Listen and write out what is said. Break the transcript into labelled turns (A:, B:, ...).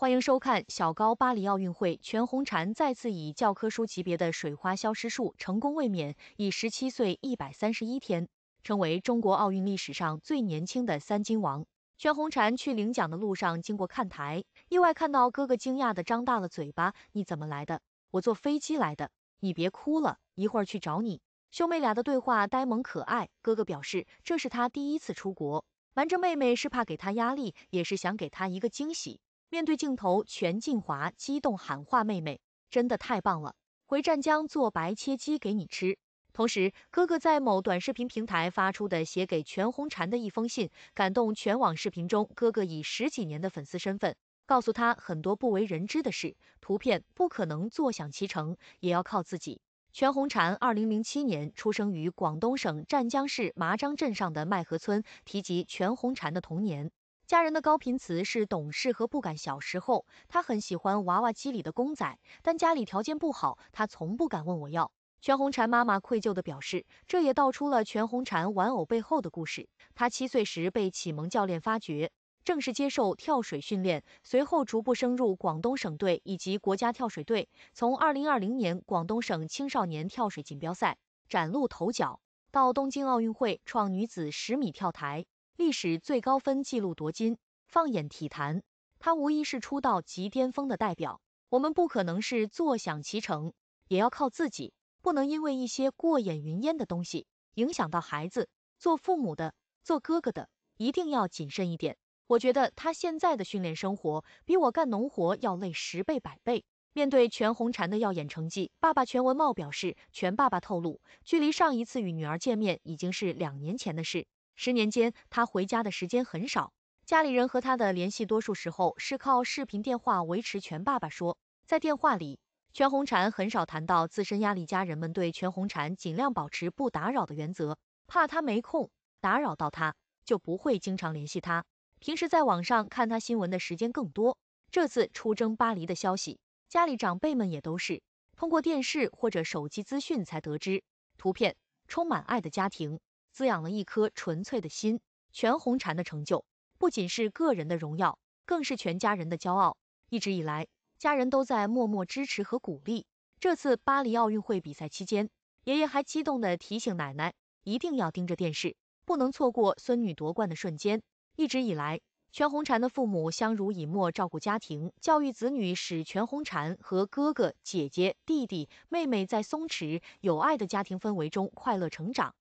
A: 欢迎收看小高。巴黎奥运会，全红婵再次以教科书级别的水花消失术成功卫冕，以十七岁一百三十一天，成为中国奥运历史上最年轻的三金王。全红婵去领奖的路上经过看台，意外看到哥哥惊讶的张大了嘴巴：“你怎么来的？我坐飞机来的。你别哭了，一会儿去找你。”兄妹俩的对话呆萌可爱。哥哥表示这是他第一次出国，瞒着妹妹是怕给她压力，也是想给她一个惊喜。面对镜头，全晋华激动喊话妹妹：“真的太棒了，回湛江做白切鸡给你吃。”同时，哥哥在某短视频平台发出的写给全红婵的一封信，感动全网。视频中，哥哥以十几年的粉丝身份，告诉他很多不为人知的事。图片不可能坐享其成，也要靠自己。全红婵，二零零七年出生于广东省湛江市麻章镇上的麦河村。提及全红婵的童年。家人的高频词是懂事和不敢。小时候，他很喜欢娃娃机里的公仔，但家里条件不好，他从不敢问我要。全红婵妈妈愧疚地表示，这也道出了全红婵玩偶背后的故事。她七岁时被启蒙教练发掘，正式接受跳水训练，随后逐步升入广东省队以及国家跳水队。从二零二零年广东省青少年跳水锦标赛崭露头角，到东京奥运会创女子十米跳台。历史最高分纪录夺金，放眼体坛，他无疑是出道即巅峰的代表。我们不可能是坐享其成，也要靠自己，不能因为一些过眼云烟的东西影响到孩子。做父母的，做哥哥的，一定要谨慎一点。我觉得他现在的训练生活比我干农活要累十倍百倍。面对全红婵的耀眼成绩，爸爸全文茂表示，全爸爸透露，距离上一次与女儿见面已经是两年前的事。十年间，他回家的时间很少，家里人和他的联系多数时候是靠视频电话维持。全爸爸说，在电话里，全红婵很少谈到自身压力，家人们对全红婵尽量保持不打扰的原则，怕他没空打扰到他，就不会经常联系他。平时在网上看他新闻的时间更多。这次出征巴黎的消息，家里长辈们也都是通过电视或者手机资讯才得知。图片充满爱的家庭。滋养了一颗纯粹的心。全红婵的成就不仅是个人的荣耀，更是全家人的骄傲。一直以来，家人都在默默支持和鼓励。这次巴黎奥运会比赛期间，爷爷还激动地提醒奶奶，一定要盯着电视，不能错过孙女夺冠的瞬间。一直以来，全红婵的父母相濡以沫，照顾家庭，教育子女，使全红婵和哥哥、姐姐、弟弟、妹妹在松弛、有爱的家庭氛围中快乐成长。